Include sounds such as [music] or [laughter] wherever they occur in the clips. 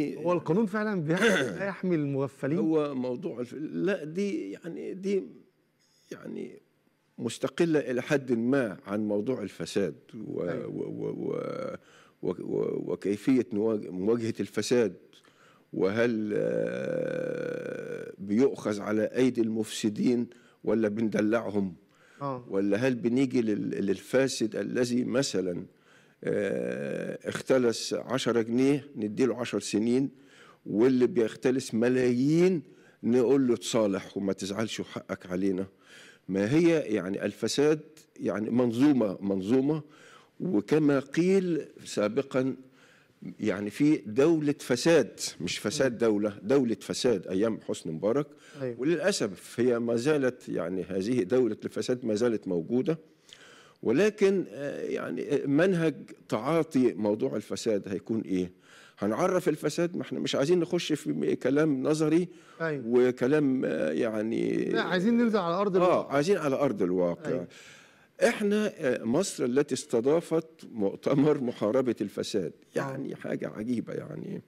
هو القانون فعلا [clears throat] بيحمي المغفلين هو موضوع الف... لا دي يعني دي يعني مستقلة إلى حد ما عن موضوع الفساد و... أيوة. و... و... و... و... و... وكيفية مواجهة الفساد وهل آه، بيؤخذ على أيدي المفسدين ولا بندلعهم آه. ولا هل بنيجي لل... للفاسد الذي مثلا آه، اختلس 10 جنيه نديله 10 سنين واللي بيختلس ملايين نقول له تصالح وما تزعلش وحقك علينا ما هي يعني الفساد يعني منظومة منظومة وكما قيل سابقا يعني في دولة فساد مش فساد دولة دولة فساد أيام حسني مبارك أيوة. وللأسف هي ما زالت يعني هذه دولة الفساد ما زالت موجودة ولكن آه، يعني آه، منهج تعاطي موضوع الفساد هيكون ايه هنعرف الفساد ما احنا مش عايزين نخش في كلام نظري أيوة. وكلام آه، يعني لا عايزين ننزل على ارض الواقع اه عايزين على ارض الواقع أيوة. احنا آه، مصر التي استضافت مؤتمر محاربة الفساد يعني حاجة عجيبة يعني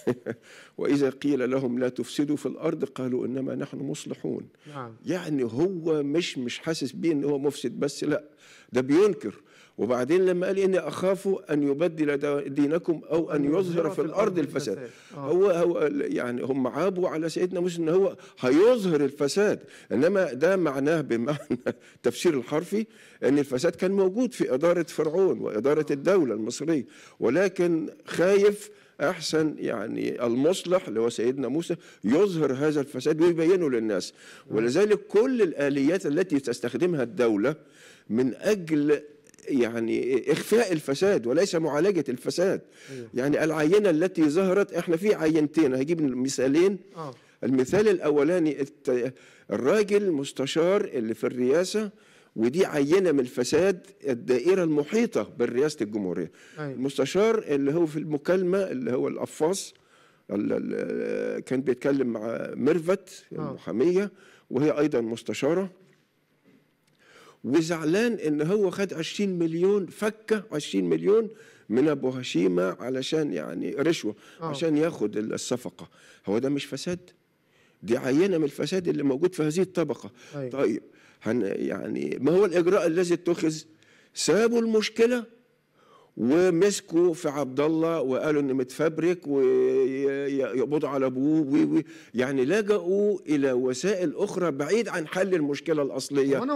[laughs] وإذا قيل لهم لا تفسدوا في الأرض قالوا إنما نحن مصلحون نعم. يعني هو مش مش حاسس بيه إن هو مفسد بس لا ده بينكر وبعدين لما قال إني أخاف أن يبدل دينكم أو أن يظهر في الأرض الفساد آه. هو, هو يعني هم عابوا على سيدنا موسى إن هو هيظهر الفساد إنما ده معناه بمعنى التفسير [laughs] الحرفي أن الفساد كان موجود في إدارة فرعون وإدارة آه. الدولة المصرية ولكن خايف احسن يعني المصلح اللي هو سيدنا موسى يظهر هذا الفساد ويبينه للناس آه. ولذلك كل الاليات التي تستخدمها الدوله من اجل يعني إخفاء الفساد وليس معالجة الفساد أيوه. يعني العينة التي ظهرت احنا في عينتين هجيب مثالين آه. المثال الأولاني الراجل مستشار اللي في الرئاسة ودي عينه من الفساد الدائره المحيطه برئاسه الجمهوريه أيوة. المستشار اللي هو في المكالمه اللي هو القفاص كان بيتكلم مع ميرفت آه. المحاميه وهي ايضا مستشاره وزعلان ان هو خد 20 مليون فكه 20 مليون من ابو هشيمه علشان يعني رشوه أوه. عشان ياخد الصفقه هو ده مش فساد دي عينه من الفساد اللي موجود في هذه الطبقه أيوة. طيب هن يعني ما هو الاجراء الذي اتخذ سابوا المشكله ومسكوا في عبد الله وقالوا انه متفبرك ويقبضوا على ابوه يعني لجأوا الى وسائل اخرى بعيد عن حل المشكله الاصليه